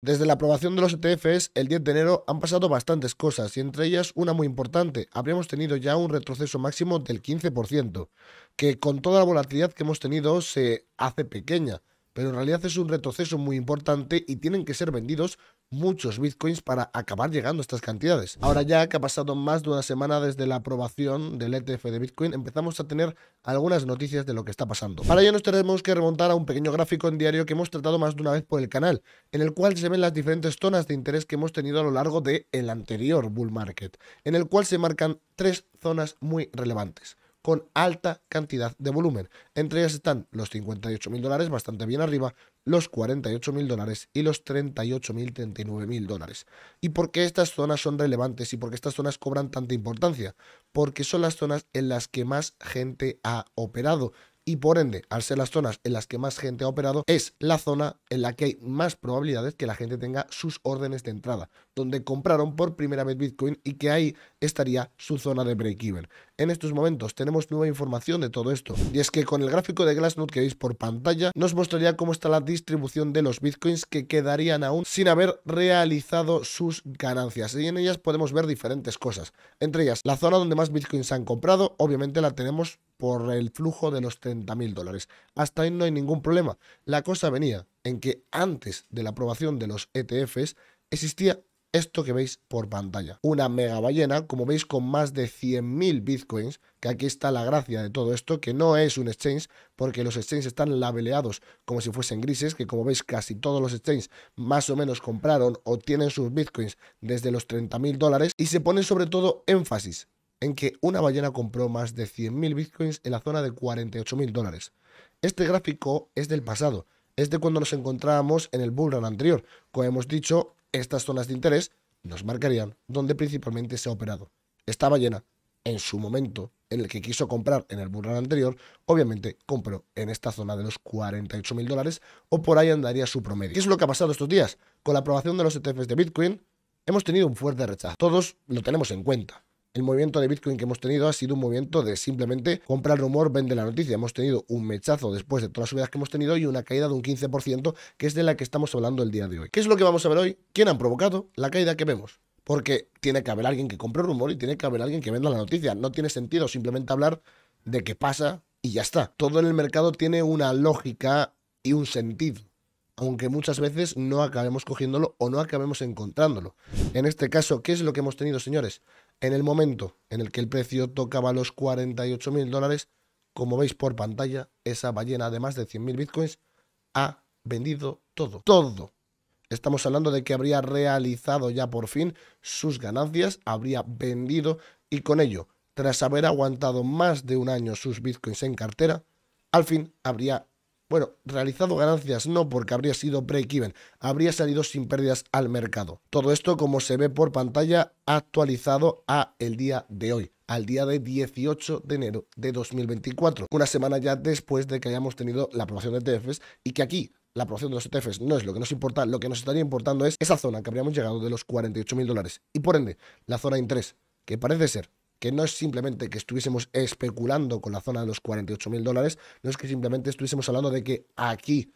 Desde la aprobación de los ETFs el 10 de enero han pasado bastantes cosas y entre ellas una muy importante. Habríamos tenido ya un retroceso máximo del 15%, que con toda la volatilidad que hemos tenido se hace pequeña, pero en realidad es un retroceso muy importante y tienen que ser vendidos muchos bitcoins para acabar llegando a estas cantidades. Ahora ya que ha pasado más de una semana desde la aprobación del ETF de Bitcoin, empezamos a tener algunas noticias de lo que está pasando. Para ello nos tenemos que remontar a un pequeño gráfico en diario que hemos tratado más de una vez por el canal, en el cual se ven las diferentes zonas de interés que hemos tenido a lo largo del el anterior bull market, en el cual se marcan tres zonas muy relevantes con alta cantidad de volumen. Entre ellas están los 58 mil dólares, bastante bien arriba, los 48 mil dólares y los 38 mil, 39 mil dólares. ¿Y por qué estas zonas son relevantes y por qué estas zonas cobran tanta importancia? Porque son las zonas en las que más gente ha operado y por ende, al ser las zonas en las que más gente ha operado, es la zona en la que hay más probabilidades que la gente tenga sus órdenes de entrada, donde compraron por primera vez Bitcoin y que ahí estaría su zona de break-even. En estos momentos tenemos nueva información de todo esto, y es que con el gráfico de Glassnode que veis por pantalla, nos mostraría cómo está la distribución de los Bitcoins que quedarían aún sin haber realizado sus ganancias, y en ellas podemos ver diferentes cosas, entre ellas la zona donde más Bitcoins han comprado, obviamente la tenemos por el flujo de los 30.000 dólares. Hasta ahí no hay ningún problema. La cosa venía en que antes de la aprobación de los ETFs existía esto que veis por pantalla. Una mega ballena, como veis, con más de 100.000 bitcoins, que aquí está la gracia de todo esto, que no es un exchange, porque los exchanges están labeleados como si fuesen grises, que como veis casi todos los exchanges más o menos compraron o tienen sus bitcoins desde los 30.000 dólares, y se pone sobre todo énfasis en que una ballena compró más de 100.000 bitcoins en la zona de 48.000 dólares. Este gráfico es del pasado, es de cuando nos encontrábamos en el bull anterior. Como hemos dicho, estas zonas de interés nos marcarían donde principalmente se ha operado. Esta ballena, en su momento en el que quiso comprar en el bullrun anterior, obviamente compró en esta zona de los 48.000 dólares o por ahí andaría su promedio. ¿Qué es lo que ha pasado estos días? Con la aprobación de los ETFs de Bitcoin, hemos tenido un fuerte rechazo. Todos lo tenemos en cuenta el movimiento de Bitcoin que hemos tenido ha sido un movimiento de simplemente compra el rumor, vende la noticia. Hemos tenido un mechazo después de todas las subidas que hemos tenido y una caída de un 15%, que es de la que estamos hablando el día de hoy. ¿Qué es lo que vamos a ver hoy? ¿Quién han provocado la caída que vemos? Porque tiene que haber alguien que compre el rumor y tiene que haber alguien que venda la noticia. No tiene sentido simplemente hablar de qué pasa y ya está. Todo en el mercado tiene una lógica y un sentido aunque muchas veces no acabemos cogiéndolo o no acabemos encontrándolo. En este caso, ¿qué es lo que hemos tenido, señores? En el momento en el que el precio tocaba los 48.000 mil dólares, como veis por pantalla, esa ballena de más de 100.000 bitcoins ha vendido todo, todo. Estamos hablando de que habría realizado ya por fin sus ganancias, habría vendido y con ello, tras haber aguantado más de un año sus bitcoins en cartera, al fin habría bueno, realizado ganancias no porque habría sido break-even, habría salido sin pérdidas al mercado. Todo esto, como se ve por pantalla, actualizado a el día de hoy al día de 18 de enero de 2024, una semana ya después de que hayamos tenido la aprobación de ETFs y que aquí la aprobación de los ETFs no es lo que nos importa, lo que nos estaría importando es esa zona que habríamos llegado de los 48.000 dólares y por ende la zona de interés, que parece ser que no es simplemente que estuviésemos especulando con la zona de los 48 mil dólares, no es que simplemente estuviésemos hablando de que aquí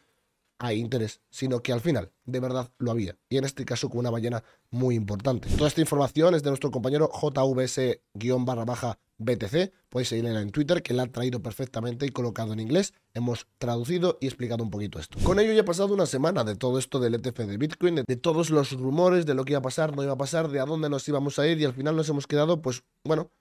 hay interés, sino que al final de verdad lo había, y en este caso con una ballena muy importante. Toda esta información es de nuestro compañero JVS-BTC, podéis seguirla en Twitter, que la ha traído perfectamente y colocado en inglés, hemos traducido y explicado un poquito esto. Con ello ya ha pasado una semana de todo esto del ETF de Bitcoin, de todos los rumores de lo que iba a pasar, no iba a pasar, de a dónde nos íbamos a ir, y al final nos hemos quedado, pues bueno,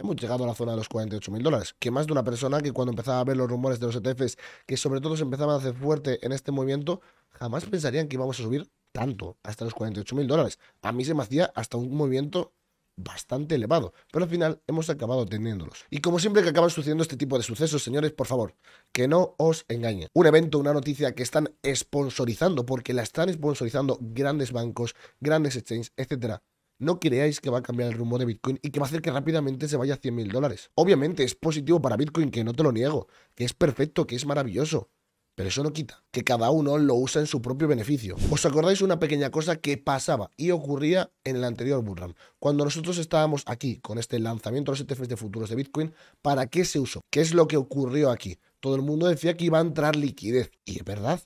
hemos llegado a la zona de los 48 mil dólares. Que más de una persona que cuando empezaba a ver los rumores de los ETFs, que sobre todo se empezaban a hacer fuerte en este movimiento, jamás pensarían que íbamos a subir tanto, hasta los 48 mil dólares. A mí se me hacía hasta un movimiento bastante elevado, pero al final hemos acabado teniéndolos. Y como siempre que acaban sucediendo este tipo de sucesos, señores, por favor, que no os engañen. Un evento, una noticia que están sponsorizando, porque la están sponsorizando grandes bancos, grandes exchanges, etcétera, no creáis que va a cambiar el rumbo de Bitcoin y que va a hacer que rápidamente se vaya a 100 mil dólares. Obviamente es positivo para Bitcoin, que no te lo niego, que es perfecto, que es maravilloso. Pero eso no quita que cada uno lo usa en su propio beneficio. ¿Os acordáis una pequeña cosa que pasaba y ocurría en el anterior bullrun? Cuando nosotros estábamos aquí con este lanzamiento de los ETFs de futuros de Bitcoin, ¿para qué se usó? ¿Qué es lo que ocurrió aquí? Todo el mundo decía que iba a entrar liquidez. Y es verdad,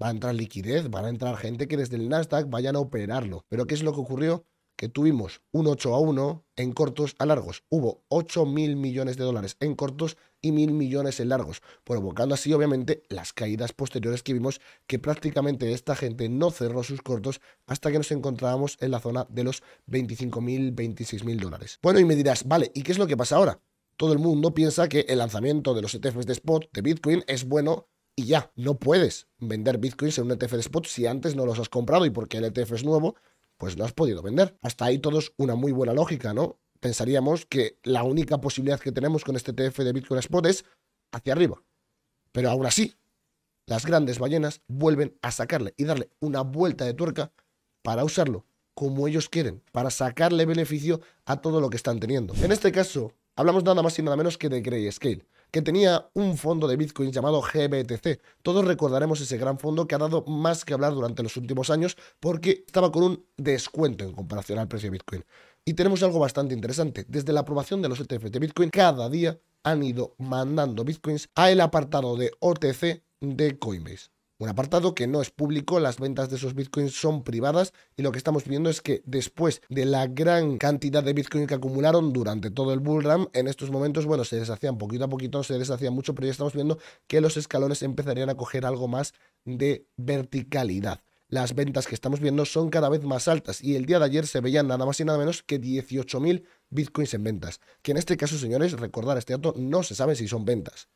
va a entrar liquidez, van a entrar gente que desde el Nasdaq vayan a operarlo. Pero ¿qué es lo que ocurrió? que tuvimos un 8 a 1 en cortos a largos. Hubo 8 mil millones de dólares en cortos y mil millones en largos, provocando así obviamente las caídas posteriores que vimos que prácticamente esta gente no cerró sus cortos hasta que nos encontrábamos en la zona de los 25 mil, mil dólares. Bueno, y me dirás, vale, ¿y qué es lo que pasa ahora? Todo el mundo piensa que el lanzamiento de los ETFs de spot de Bitcoin es bueno y ya, no puedes vender bitcoins en un ETF de spot si antes no los has comprado y porque el ETF es nuevo, pues no has podido vender. Hasta ahí todos una muy buena lógica, ¿no? Pensaríamos que la única posibilidad que tenemos con este TF de Bitcoin Spot es hacia arriba. Pero aún así, las grandes ballenas vuelven a sacarle y darle una vuelta de tuerca para usarlo como ellos quieren, para sacarle beneficio a todo lo que están teniendo. En este caso, hablamos nada más y nada menos que de Grayscale que tenía un fondo de Bitcoin llamado GBTC. Todos recordaremos ese gran fondo que ha dado más que hablar durante los últimos años porque estaba con un descuento en comparación al precio de Bitcoin. Y tenemos algo bastante interesante. Desde la aprobación de los ETF de Bitcoin, cada día han ido mandando Bitcoins al apartado de OTC de Coinbase un apartado que no es público, las ventas de esos bitcoins son privadas y lo que estamos viendo es que después de la gran cantidad de bitcoins que acumularon durante todo el bullram, en estos momentos, bueno, se deshacían poquito a poquito, se deshacían mucho, pero ya estamos viendo que los escalones empezarían a coger algo más de verticalidad las ventas que estamos viendo son cada vez más altas y el día de ayer se veían nada más y nada menos que 18.000 bitcoins en ventas, que en este caso, señores, recordar este dato, no se sabe si son ventas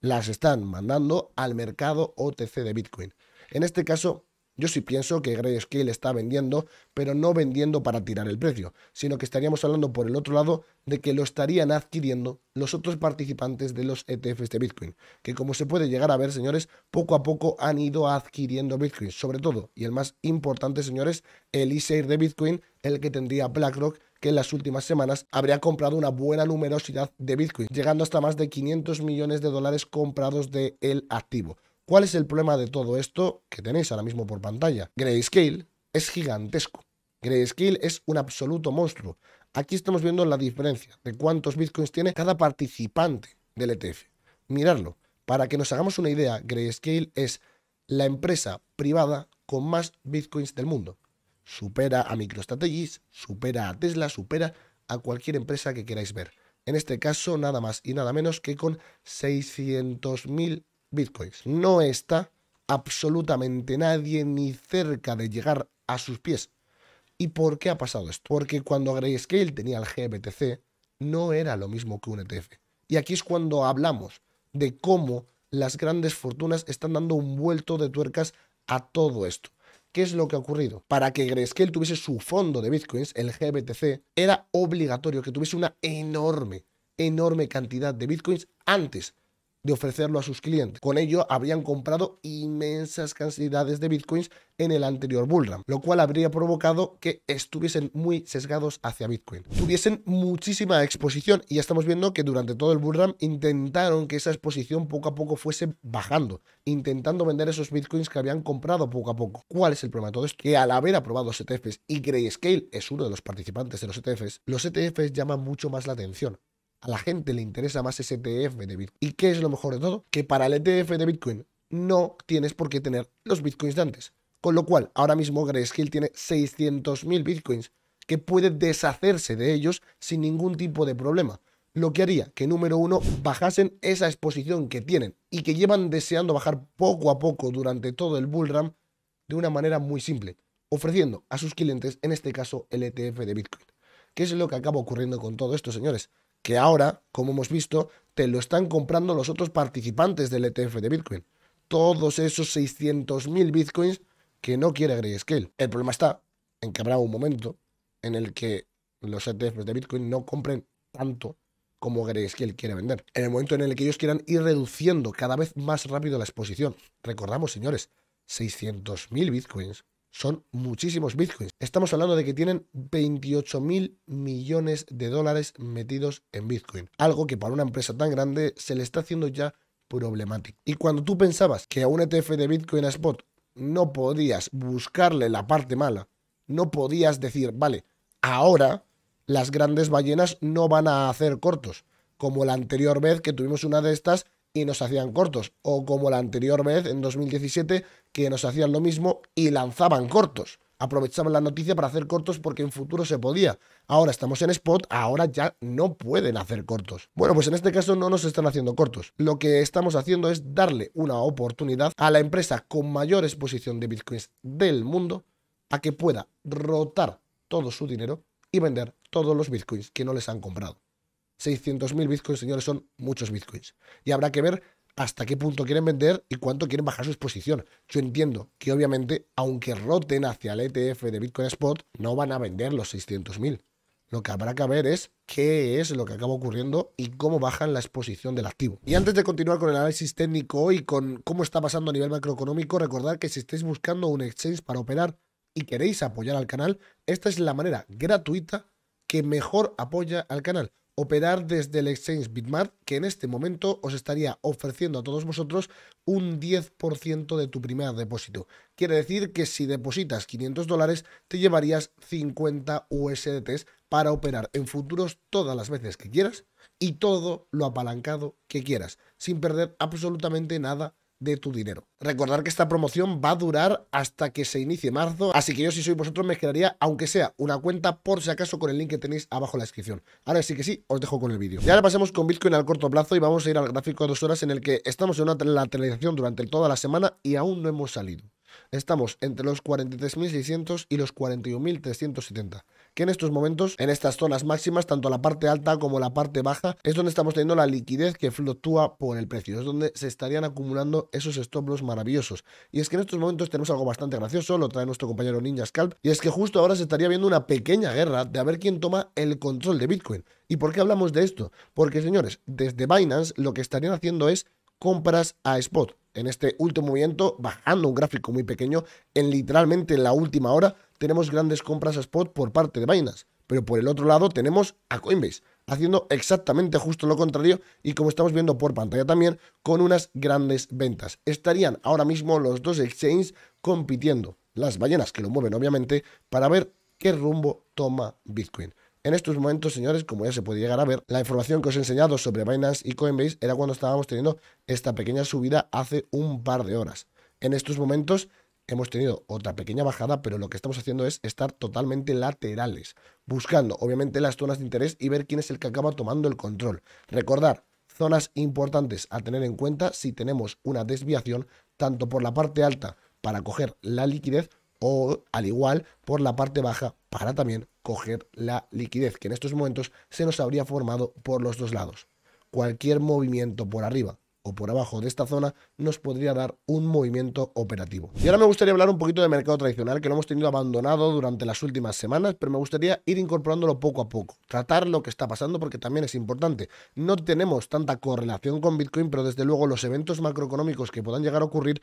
las están mandando al mercado OTC de Bitcoin. En este caso, yo sí pienso que Grayscale está vendiendo, pero no vendiendo para tirar el precio, sino que estaríamos hablando por el otro lado de que lo estarían adquiriendo los otros participantes de los ETFs de Bitcoin, que como se puede llegar a ver, señores, poco a poco han ido adquiriendo Bitcoin, sobre todo, y el más importante, señores, el e de Bitcoin, el que tendría BlackRock, que en las últimas semanas habría comprado una buena numerosidad de Bitcoins, llegando hasta más de 500 millones de dólares comprados de el activo. ¿Cuál es el problema de todo esto que tenéis ahora mismo por pantalla? Grayscale es gigantesco. Grayscale es un absoluto monstruo. Aquí estamos viendo la diferencia de cuántos bitcoins tiene cada participante del ETF. Miradlo. Para que nos hagamos una idea, Grayscale es la empresa privada con más bitcoins del mundo supera a MicroStrategy, supera a Tesla, supera a cualquier empresa que queráis ver. En este caso, nada más y nada menos que con 600.000 bitcoins. No está absolutamente nadie ni cerca de llegar a sus pies. ¿Y por qué ha pasado esto? Porque cuando Grayscale tenía el GBTC, no era lo mismo que un ETF. Y aquí es cuando hablamos de cómo las grandes fortunas están dando un vuelto de tuercas a todo esto. ¿Qué es lo que ha ocurrido? Para que Grayscale tuviese su fondo de bitcoins, el GBTC, era obligatorio que tuviese una enorme, enorme cantidad de bitcoins antes de ofrecerlo a sus clientes. Con ello habrían comprado inmensas cantidades de bitcoins en el anterior bullrun, lo cual habría provocado que estuviesen muy sesgados hacia Bitcoin. Tuviesen muchísima exposición y ya estamos viendo que durante todo el bullrun intentaron que esa exposición poco a poco fuese bajando, intentando vender esos bitcoins que habían comprado poco a poco. ¿Cuál es el problema de todo esto? Que al haber aprobado ETFs y Grayscale es uno de los participantes de los ETFs, los ETFs llaman mucho más la atención a la gente le interesa más ese ETF de Bitcoin. ¿Y qué es lo mejor de todo? Que para el ETF de Bitcoin no tienes por qué tener los Bitcoins de antes. Con lo cual, ahora mismo Grayscale tiene 600.000 Bitcoins que puede deshacerse de ellos sin ningún tipo de problema. Lo que haría que, número uno, bajasen esa exposición que tienen y que llevan deseando bajar poco a poco durante todo el run de una manera muy simple, ofreciendo a sus clientes, en este caso, el ETF de Bitcoin. ¿Qué es lo que acaba ocurriendo con todo esto, señores? que ahora, como hemos visto, te lo están comprando los otros participantes del ETF de Bitcoin. Todos esos 600.000 Bitcoins que no quiere Grayscale. El problema está en que habrá un momento en el que los ETFs de Bitcoin no compren tanto como Grayscale quiere vender. En el momento en el que ellos quieran ir reduciendo cada vez más rápido la exposición. Recordamos, señores, 600.000 Bitcoins son muchísimos bitcoins. Estamos hablando de que tienen 28 mil millones de dólares metidos en bitcoin. Algo que para una empresa tan grande se le está haciendo ya problemático. Y cuando tú pensabas que a un ETF de bitcoin a spot no podías buscarle la parte mala, no podías decir, vale, ahora las grandes ballenas no van a hacer cortos, como la anterior vez que tuvimos una de estas y nos hacían cortos, o como la anterior vez, en 2017, que nos hacían lo mismo y lanzaban cortos. Aprovechaban la noticia para hacer cortos porque en futuro se podía. Ahora estamos en spot, ahora ya no pueden hacer cortos. Bueno, pues en este caso no nos están haciendo cortos. Lo que estamos haciendo es darle una oportunidad a la empresa con mayor exposición de bitcoins del mundo a que pueda rotar todo su dinero y vender todos los bitcoins que no les han comprado. 600.000 bitcoins, señores, son muchos bitcoins. Y habrá que ver hasta qué punto quieren vender y cuánto quieren bajar su exposición. Yo entiendo que obviamente, aunque roten hacia el ETF de Bitcoin Spot, no van a vender los 600.000. Lo que habrá que ver es qué es lo que acaba ocurriendo y cómo bajan la exposición del activo. Y antes de continuar con el análisis técnico y con cómo está pasando a nivel macroeconómico, recordad que si estáis buscando un exchange para operar y queréis apoyar al canal, esta es la manera gratuita que mejor apoya al canal operar desde el exchange Bitmart, que en este momento os estaría ofreciendo a todos vosotros un 10% de tu primer depósito. Quiere decir que si depositas 500 dólares, te llevarías 50 USDTs para operar en futuros todas las veces que quieras y todo lo apalancado que quieras, sin perder absolutamente nada de tu dinero. Recordar que esta promoción va a durar hasta que se inicie marzo, así que yo si soy vosotros me quedaría, aunque sea una cuenta, por si acaso con el link que tenéis abajo en la descripción. Ahora sí que sí, os dejo con el vídeo. Y ahora pasemos con Bitcoin al corto plazo y vamos a ir al gráfico de dos horas en el que estamos en una lateralización durante toda la semana y aún no hemos salido. Estamos entre los 43.600 y los 41.370, que en estos momentos, en estas zonas máximas, tanto la parte alta como la parte baja, es donde estamos teniendo la liquidez que fluctúa por el precio, es donde se estarían acumulando esos stop maravillosos. Y es que en estos momentos tenemos algo bastante gracioso, lo trae nuestro compañero Ninja Scalp, y es que justo ahora se estaría viendo una pequeña guerra de a ver quién toma el control de Bitcoin. ¿Y por qué hablamos de esto? Porque, señores, desde Binance lo que estarían haciendo es compras a spot. En este último movimiento, bajando un gráfico muy pequeño, en literalmente la última hora tenemos grandes compras a spot por parte de Binance. Pero por el otro lado tenemos a Coinbase, haciendo exactamente justo lo contrario y como estamos viendo por pantalla también, con unas grandes ventas. Estarían ahora mismo los dos exchanges compitiendo, las ballenas que lo mueven obviamente, para ver qué rumbo toma Bitcoin. En estos momentos, señores, como ya se puede llegar a ver, la información que os he enseñado sobre Binance y Coinbase era cuando estábamos teniendo esta pequeña subida hace un par de horas. En estos momentos hemos tenido otra pequeña bajada, pero lo que estamos haciendo es estar totalmente laterales, buscando obviamente las zonas de interés y ver quién es el que acaba tomando el control. Recordar, zonas importantes a tener en cuenta si tenemos una desviación tanto por la parte alta para coger la liquidez o al igual por la parte baja para también coger la liquidez que en estos momentos se nos habría formado por los dos lados. Cualquier movimiento por arriba o por abajo de esta zona nos podría dar un movimiento operativo. Y ahora me gustaría hablar un poquito de mercado tradicional que lo hemos tenido abandonado durante las últimas semanas, pero me gustaría ir incorporándolo poco a poco, tratar lo que está pasando porque también es importante. No tenemos tanta correlación con Bitcoin, pero desde luego los eventos macroeconómicos que puedan llegar a ocurrir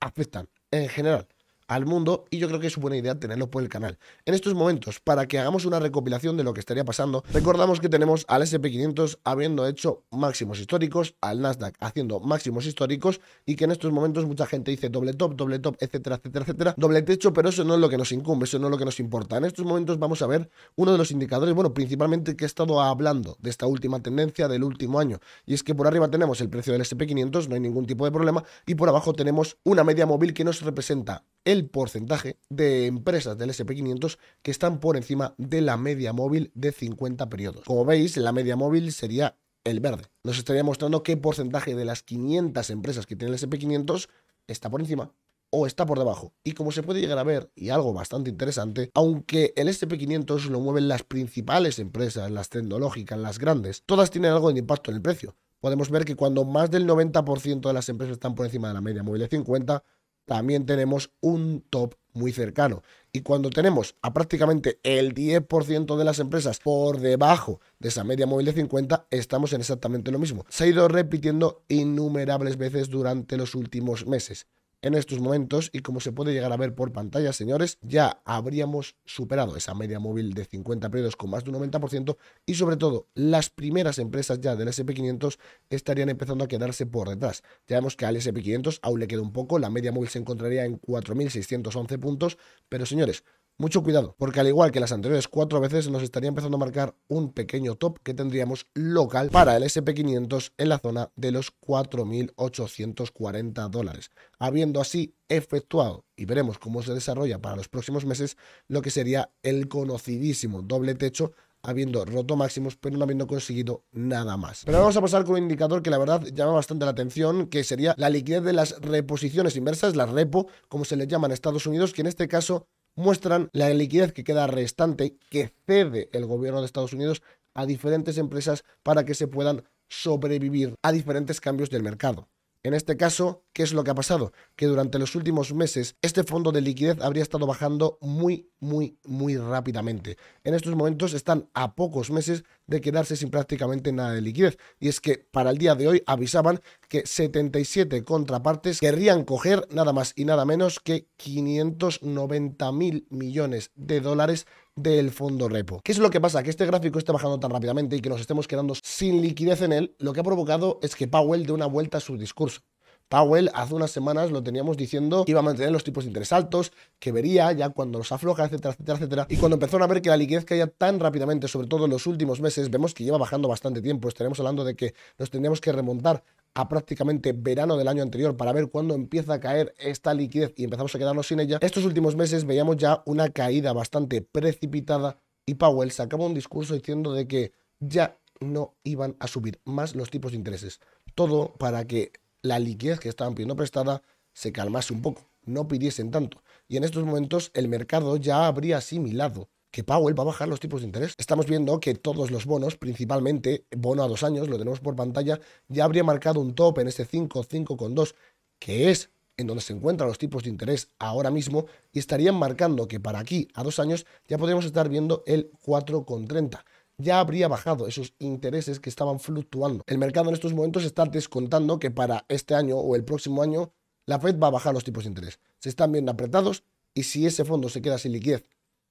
afectan en general al mundo y yo creo que es buena idea tenerlo por el canal. En estos momentos, para que hagamos una recopilación de lo que estaría pasando, recordamos que tenemos al SP500 habiendo hecho máximos históricos, al Nasdaq haciendo máximos históricos y que en estos momentos mucha gente dice doble top, doble top, etcétera, etcétera, etcétera, doble techo, pero eso no es lo que nos incumbe, eso no es lo que nos importa. En estos momentos vamos a ver uno de los indicadores, bueno, principalmente que he estado hablando de esta última tendencia del último año y es que por arriba tenemos el precio del SP500, no hay ningún tipo de problema y por abajo tenemos una media móvil que nos representa el porcentaje de empresas del SP500 que están por encima de la media móvil de 50 periodos. Como veis, la media móvil sería el verde. Nos estaría mostrando qué porcentaje de las 500 empresas que tiene el SP500 está por encima o está por debajo. Y como se puede llegar a ver, y algo bastante interesante, aunque el SP500 lo mueven las principales empresas, las tecnológicas, las grandes, todas tienen algo de impacto en el precio. Podemos ver que cuando más del 90% de las empresas están por encima de la media móvil de 50, también tenemos un top muy cercano. Y cuando tenemos a prácticamente el 10% de las empresas por debajo de esa media móvil de 50, estamos en exactamente lo mismo. Se ha ido repitiendo innumerables veces durante los últimos meses en estos momentos y como se puede llegar a ver por pantalla, señores, ya habríamos superado esa media móvil de 50 periodos con más de un 90% y sobre todo las primeras empresas ya del SP500 estarían empezando a quedarse por detrás. Ya vemos que al SP500 aún le queda un poco, la media móvil se encontraría en 4.611 puntos, pero señores, mucho cuidado, porque al igual que las anteriores cuatro veces nos estaría empezando a marcar un pequeño top que tendríamos local para el SP500 en la zona de los 4.840 dólares, habiendo así efectuado, y veremos cómo se desarrolla para los próximos meses, lo que sería el conocidísimo doble techo habiendo roto máximos, pero no habiendo conseguido nada más. Pero vamos a pasar con un indicador que la verdad llama bastante la atención, que sería la liquidez de las reposiciones inversas, las repo, como se les llama en Estados Unidos, que en este caso muestran la liquidez que queda restante que cede el gobierno de Estados Unidos a diferentes empresas para que se puedan sobrevivir a diferentes cambios del mercado. En este caso, ¿qué es lo que ha pasado? Que durante los últimos meses este fondo de liquidez habría estado bajando muy, muy, muy rápidamente. En estos momentos están a pocos meses de quedarse sin prácticamente nada de liquidez. Y es que para el día de hoy avisaban que 77 contrapartes querrían coger nada más y nada menos que 590 mil millones de dólares del fondo repo. ¿Qué es lo que pasa? Que este gráfico esté bajando tan rápidamente y que nos estemos quedando sin liquidez en él, lo que ha provocado es que Powell dé una vuelta a su discurso. Powell hace unas semanas lo teníamos diciendo iba a mantener los tipos de interés altos, que vería ya cuando los afloja, etcétera, etcétera, etcétera. Y cuando empezaron a ver que la liquidez caía tan rápidamente, sobre todo en los últimos meses, vemos que lleva bajando bastante tiempo. Estaremos hablando de que nos tendríamos que remontar a prácticamente verano del año anterior para ver cuándo empieza a caer esta liquidez y empezamos a quedarnos sin ella, estos últimos meses veíamos ya una caída bastante precipitada y Powell sacaba un discurso diciendo de que ya no iban a subir más los tipos de intereses. Todo para que la liquidez que estaban pidiendo prestada se calmase un poco, no pidiesen tanto. Y en estos momentos el mercado ya habría asimilado que Powell va a bajar los tipos de interés. Estamos viendo que todos los bonos, principalmente bono a dos años, lo tenemos por pantalla, ya habría marcado un top en este 5, 5,2, que es en donde se encuentran los tipos de interés ahora mismo y estarían marcando que para aquí a dos años ya podríamos estar viendo el 4,30 ya habría bajado esos intereses que estaban fluctuando. El mercado en estos momentos está descontando que para este año o el próximo año la Fed va a bajar los tipos de interés. Se están viendo apretados y si ese fondo se queda sin liquidez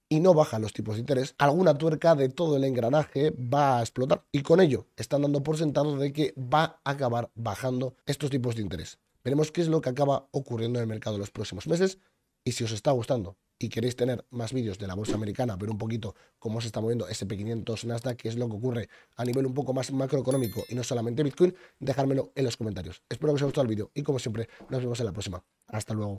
y no bajan los tipos de interés, alguna tuerca de todo el engranaje va a explotar y con ello están dando por sentado de que va a acabar bajando estos tipos de interés. Veremos qué es lo que acaba ocurriendo en el mercado en los próximos meses y si os está gustando y queréis tener más vídeos de la bolsa americana, ver un poquito cómo se está moviendo SP500, Nasdaq, qué es lo que ocurre a nivel un poco más macroeconómico y no solamente Bitcoin, dejármelo en los comentarios. Espero que os haya gustado el vídeo y como siempre nos vemos en la próxima. Hasta luego.